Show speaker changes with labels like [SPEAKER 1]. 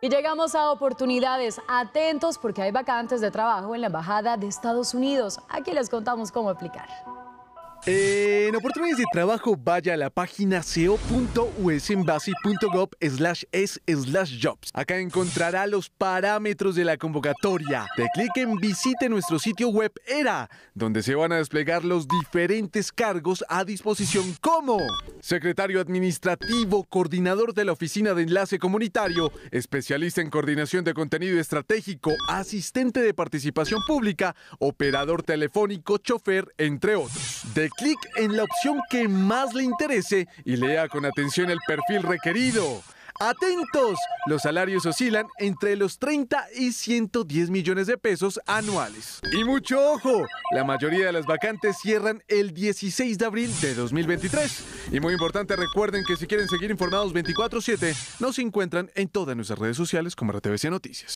[SPEAKER 1] Y llegamos a oportunidades. Atentos porque hay vacantes de trabajo en la Embajada de Estados Unidos. Aquí les contamos cómo aplicar.
[SPEAKER 2] En oportunidades de trabajo, vaya a la página co.usenbasi.gov slash es slash jobs. Acá encontrará los parámetros de la convocatoria. De clic en visite nuestro sitio web ERA, donde se van a desplegar los diferentes cargos a disposición como secretario administrativo, coordinador de la oficina de enlace comunitario, especialista en coordinación de contenido estratégico, asistente de participación pública, operador telefónico, chofer, entre otros clic en la opción que más le interese y lea con atención el perfil requerido. Atentos, los salarios oscilan entre los 30 y 110 millones de pesos anuales. Y mucho ojo, la mayoría de las vacantes cierran el 16 de abril de 2023. Y muy importante, recuerden que si quieren seguir informados 24/7, nos encuentran en todas nuestras redes sociales como RTVC Noticias.